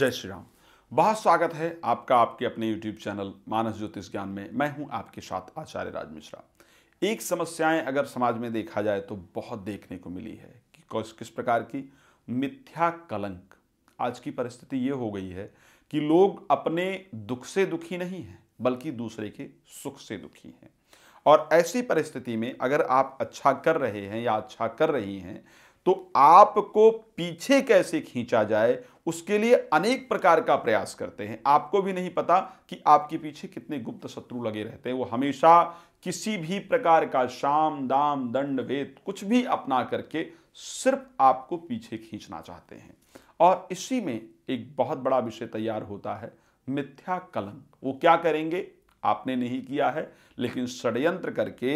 जय श्री राम बहुत स्वागत है आपका आपके अपने YouTube चैनल मानस ज्योतिष ज्ञान में मैं हूं आपके साथ आचार्य राज मिश्रा एक समस्याएं अगर समाज में देखा जाए तो बहुत देखने को मिली है कि किस किस प्रकार की मिथ्या कलंक आज की परिस्थिति ये हो गई है कि लोग अपने दुख से दुखी नहीं हैं बल्कि दूसरे के सुख से दुखी हैं और ऐसी परिस्थिति में अगर आप अच्छा कर रहे हैं या अच्छा कर रही हैं तो आपको पीछे कैसे खींचा जाए उसके लिए अनेक प्रकार का प्रयास करते हैं आपको भी नहीं पता कि आपके पीछे कितने गुप्त शत्रु लगे रहते हैं वो हमेशा किसी भी प्रकार का शाम दाम दंड वेद कुछ भी अपना करके सिर्फ आपको पीछे खींचना चाहते हैं और इसी में एक बहुत बड़ा विषय तैयार होता है मिथ्या कलंक वो क्या करेंगे आपने नहीं किया है लेकिन षडयंत्र करके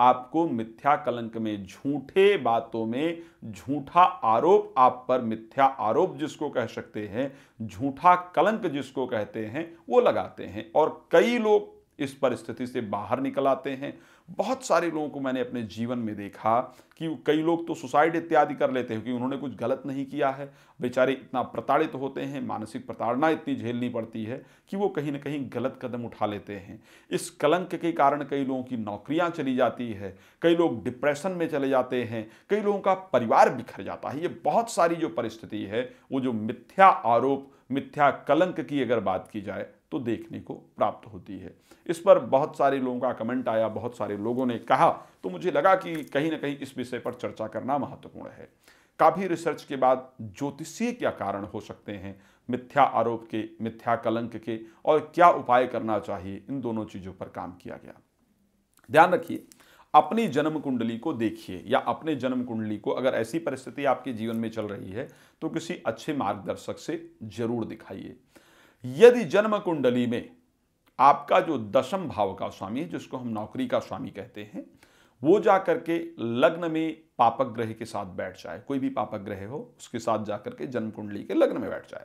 आपको मिथ्या कलंक में झूठे बातों में झूठा आरोप आप पर मिथ्या आरोप जिसको कह सकते हैं झूठा कलंक जिसको कहते हैं वो लगाते हैं और कई लोग इस परिस्थिति से बाहर निकल आते हैं बहुत सारे लोगों को मैंने अपने जीवन में देखा कि कई लोग तो सुसाइड इत्यादि कर लेते हैं कि उन्होंने कुछ गलत नहीं किया है बेचारे इतना प्रताड़ित होते हैं मानसिक प्रताड़ना इतनी झेलनी पड़ती है कि वो कहीं ना कहीं गलत कदम उठा लेते हैं इस कलंक के कारण कई लोगों की नौकरियां चली जाती है कई लोग डिप्रेशन में चले जाते हैं कई लोगों का परिवार बिखर जाता है ये बहुत सारी जो परिस्थिति है वो जो मिथ्या आरोप मिथ्या कलंक की अगर बात की जाए तो देखने को प्राप्त होती है इस पर बहुत सारे लोगों का कमेंट आया बहुत सारे लोगों ने कहा तो मुझे लगा कि कहीं ना कहीं इस विषय पर चर्चा करना महत्वपूर्ण है काफ़ी रिसर्च के बाद ज्योतिषीय क्या कारण हो सकते हैं मिथ्या आरोप के मिथ्या कलंक के और क्या उपाय करना चाहिए इन दोनों चीज़ों पर काम किया गया ध्यान रखिए अपनी जन्म कुंडली को देखिए या अपने जन्म कुंडली को अगर ऐसी परिस्थिति आपके जीवन में चल रही है तो किसी अच्छे मार्गदर्शक से जरूर दिखाइए यदि जन्म कुंडली में आपका जो दशम भाव का स्वामी है जिसको हम नौकरी का स्वामी कहते हैं वो जा करके लग्न में पापक ग्रह के साथ बैठ जाए कोई भी पापक ग्रह हो उसके साथ जाकर के जन्म कुंडली के लग्न में बैठ जाए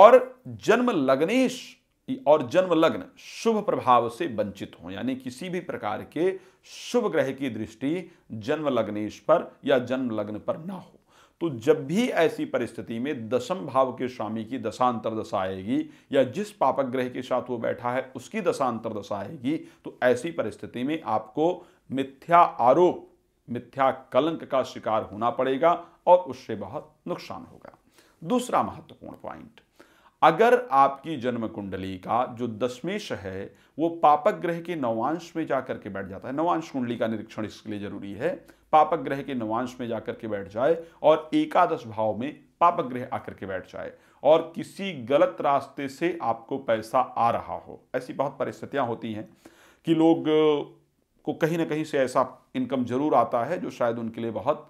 और जन्म लग्नेश और जन्म लग्न शुभ प्रभाव से वंचित हो यानी किसी भी प्रकार के शुभ ग्रह की दृष्टि जन्म लग्नेश पर या जन्म लग्न पर ना हो तो जब भी ऐसी परिस्थिति में दशम भाव के स्वामी की दशांतर दशा आएगी या जिस पापक ग्रह के साथ वो बैठा है उसकी दशांतर दशा आएगी तो ऐसी परिस्थिति में आपको मिथ्या आरोप मिथ्या कलंक का शिकार होना पड़ेगा और उससे बहुत नुकसान होगा दूसरा महत्वपूर्ण पॉइंट अगर आपकी जन्म कुंडली का जो दशमेश है वो पापक ग्रह के नवांश में जा करके बैठ जाता है नवांश कुंडली का निरीक्षण इसके लिए जरूरी है पापक ग्रह के नवांश में जाकर के बैठ जाए और एकादश भाव में पापक ग्रह आकर के बैठ जाए और किसी गलत रास्ते से आपको पैसा आ रहा हो ऐसी बहुत परिस्थितियां होती हैं कि लोग को कहीं ना कहीं से ऐसा इनकम जरूर आता है जो शायद उनके लिए बहुत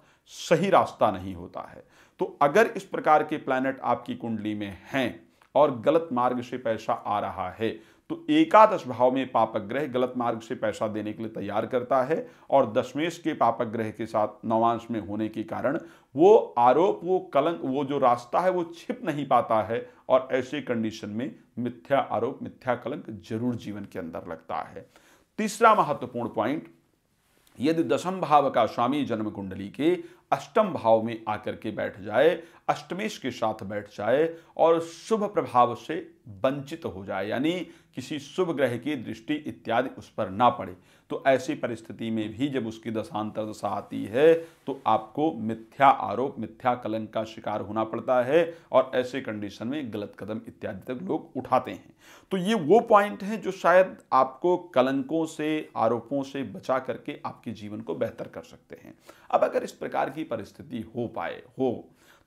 सही रास्ता नहीं होता है तो अगर इस प्रकार के प्लैनेट आपकी कुंडली में हैं और गलत मार्ग से पैसा आ रहा है तो एकादश भाव में पापग्रह गलत मार्ग से पैसा देने के लिए तैयार करता है और दशमेश के पापग्रह के साथ नवांश में होने के कारण वो आरोप वो कलंक वो जो रास्ता है वो छिप नहीं पाता है और ऐसे कंडीशन में मिथ्या आरोप मिथ्या कलंक जरूर जीवन के अंदर लगता है तीसरा महत्वपूर्ण पॉइंट यदि दशम भाव का स्वामी जन्म कुंडली के अष्टम भाव में आकर के बैठ जाए अष्टमेश के साथ बैठ जाए और शुभ प्रभाव से वंचित हो जाए यानी किसी शुभ ग्रह की दृष्टि इत्यादि उस पर ना पड़े तो ऐसी परिस्थिति में भी जब उसकी दशांतर दशा आती है तो आपको मिथ्या आरोप मिथ्या कलंक का शिकार होना पड़ता है और ऐसे कंडीशन में गलत कदम इत्यादि तक लोग उठाते हैं तो ये वो पॉइंट है जो शायद आपको कलंकों से आरोपों से बचा करके आपके जीवन को बेहतर कर सकते हैं अब अगर इस प्रकार की परिस्थिति हो पाए हो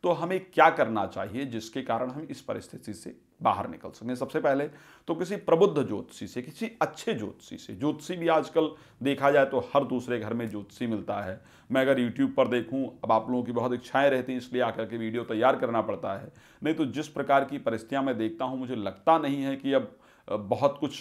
तो हमें क्या करना चाहिए जिसके कारण हम इस परिस्थिति से बाहर निकल सकें सबसे पहले तो किसी प्रबुद्ध ज्योतिषी से किसी अच्छे ज्योतिषी से ज्योतिषी भी आजकल देखा जाए तो हर दूसरे घर में ज्योतिषी मिलता है मैं अगर यूट्यूब पर देखूं अब आप लोगों की बहुत इच्छाएं रहती हैं इसलिए आकर के वीडियो तैयार करना पड़ता है नहीं तो जिस प्रकार की परिस्थितियाँ मैं देखता हूँ मुझे लगता नहीं है कि अब बहुत कुछ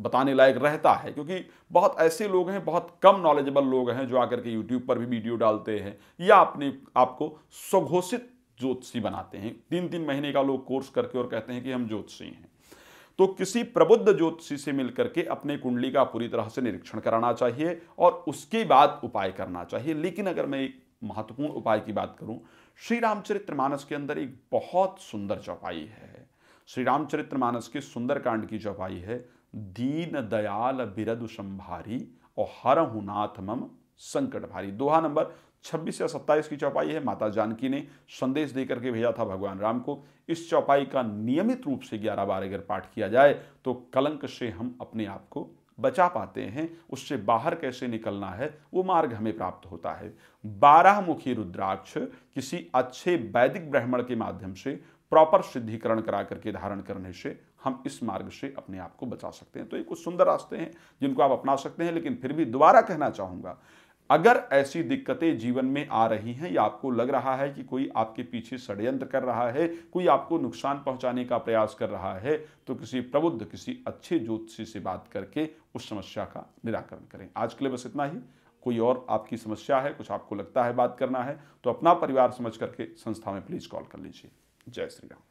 बताने लायक रहता है क्योंकि बहुत ऐसे लोग हैं बहुत कम नॉलेजेबल लोग हैं जो आकर के यूट्यूब पर भी वीडियो डालते हैं या अपने आपको स्वघोषित ज्योतिषी बनाते हैं तीन तीन महीने का लोग कोर्स करके और कहते हैं कि हम ज्योतिषी हैं तो किसी प्रबुद्ध ज्योतिषी से मिलकर के अपने कुंडली का पूरी तरह से निरीक्षण कराना चाहिए और उसके बाद उपाय करना चाहिए लेकिन अगर मैं एक महत्वपूर्ण उपाय की बात करूं श्री रामचरित्र के अंदर एक बहुत सुंदर चौपाई है श्री रामचरित्र के सुंदर कांड की चौपाई है दीन दयाल बिरदु संभारी और हर हुनाथ मम संकट भारी दोहा नंबर छब्बीस या सत्ताईस की चौपाई है माता जानकी ने संदेश देकर के भेजा था भगवान राम को इस चौपाई का नियमित रूप से ग्यारह बार अगर पाठ किया जाए तो कलंक से हम अपने आप को बचा पाते हैं उससे बाहर कैसे निकलना है वो मार्ग हमें प्राप्त होता है बारह मुखी रुद्राक्ष किसी अच्छे वैदिक ब्राह्मण के माध्यम से प्रॉपर सिद्धिकरण करा करके धारण करने से हम इस मार्ग से अपने आप को बचा सकते हैं तो ये कुछ सुंदर रास्ते हैं जिनको आप अपना सकते हैं लेकिन फिर भी दोबारा कहना चाहूँगा अगर ऐसी दिक्कतें जीवन में आ रही हैं या आपको लग रहा है कि कोई आपके पीछे षड्यंत्र कर रहा है कोई आपको नुकसान पहुंचाने का प्रयास कर रहा है तो किसी प्रबुद्ध किसी अच्छे ज्योतिषी से बात करके उस समस्या का निराकरण करें आज के लिए बस इतना ही कोई और आपकी समस्या है कुछ आपको लगता है बात करना है तो अपना परिवार समझ करके संस्था में प्लीज़ कॉल कर लीजिए जय श्री राम